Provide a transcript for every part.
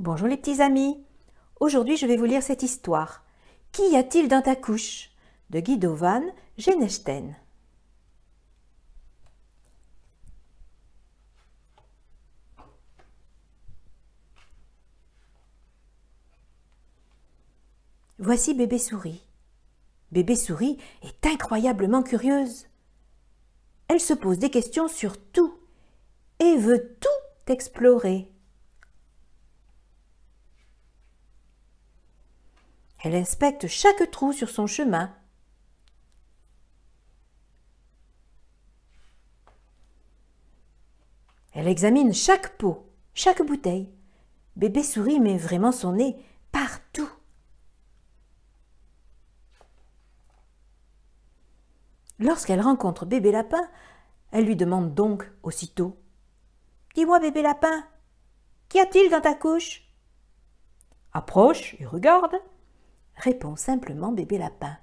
Bonjour les petits amis. Aujourd'hui, je vais vous lire cette histoire. Qui y a-t-il dans ta couche de Guido van Genechten. Voici bébé souris. Bébé souris est incroyablement curieuse. Elle se pose des questions sur tout et veut tout explorer. Elle inspecte chaque trou sur son chemin. Elle examine chaque pot, chaque bouteille. Bébé souris met vraiment son nez partout. Lorsqu'elle rencontre bébé lapin, elle lui demande donc aussitôt Dis-moi, bébé lapin, qu'y a-t-il dans ta couche Approche et regarde répond simplement bébé lapin.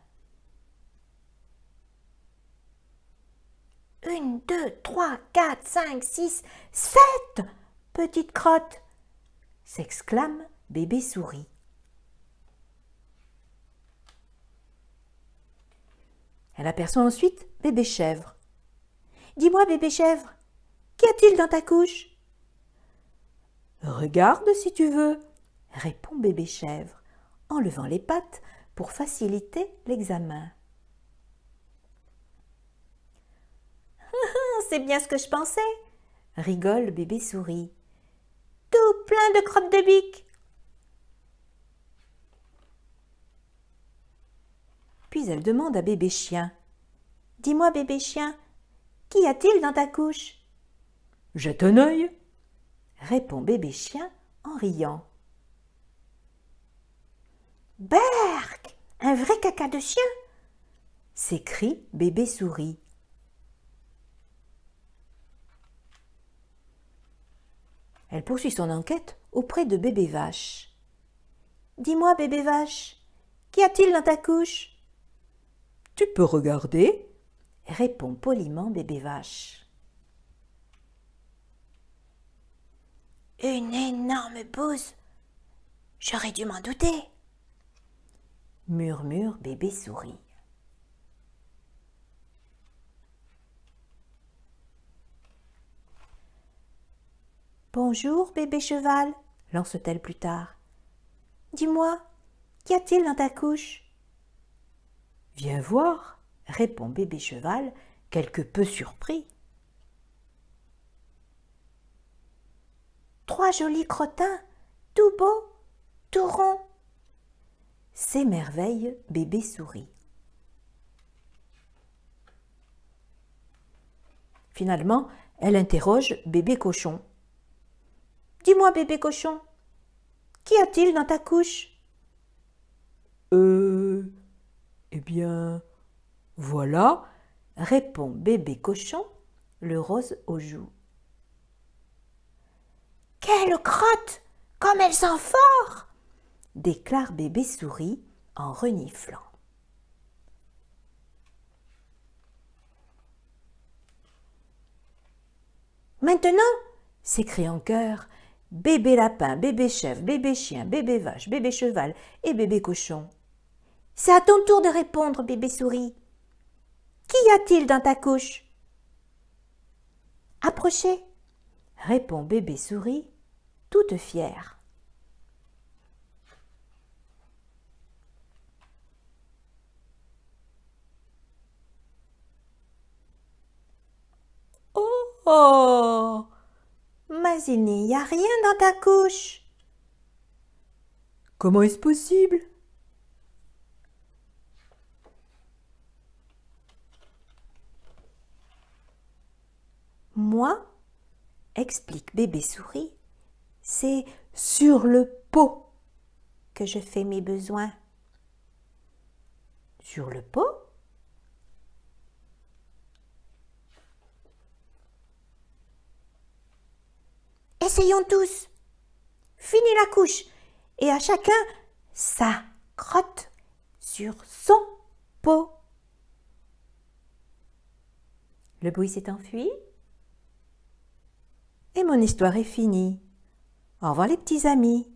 Une, deux, trois, quatre, cinq, six, sept petites crottes s'exclame bébé souris. Elle aperçoit ensuite bébé chèvre. Dis-moi, bébé chèvre, qu'y a-t-il dans ta couche Regarde si tu veux, répond bébé chèvre, en levant les pattes pour faciliter l'examen. C'est bien ce que je pensais, rigole bébé souris. Tout plein de crottes de bique. Puis elle demande à bébé chien. Dis-moi bébé chien, qu'y a-t-il dans ta couche Jette un œil, répond bébé chien en riant. Berk Un vrai caca de chien s'écrie bébé souris. Elle poursuit son enquête auprès de bébé vache. Dis-moi, bébé vache, qu'y a-t-il dans ta couche Tu peux regarder, répond poliment bébé vache. Une énorme bouse J'aurais dû m'en douter murmure bébé souris. Bonjour bébé cheval, lance-t-elle plus tard. Dis-moi, qu'y a-t-il dans ta couche Viens voir, répond bébé cheval, quelque peu surpris. Trois jolis crottins, tout beaux, tout ronds s'émerveille bébé souris. Finalement, elle interroge bébé cochon. Dis-moi, bébé cochon, qu'y a-t-il dans ta couche Euh. Eh bien. Voilà, répond bébé cochon, le rose aux joues. Quelle crotte Comme elle sent fort déclare bébé souris en reniflant. Maintenant, s'écrie en chœur bébé lapin, bébé chef, bébé chien, bébé vache, bébé cheval et bébé cochon. C'est à ton tour de répondre, bébé souris. Qu'y a-t-il dans ta couche Approchez, répond bébé souris, toute fière. Oh Mais il n'y a rien dans ta couche. Comment est-ce possible Moi, explique bébé souris, c'est sur le pot que je fais mes besoins. Sur le pot Essayons tous. Fini la couche et à chacun sa crotte sur son pot. Le bruit s'est enfui et mon histoire est finie. Au revoir les petits amis.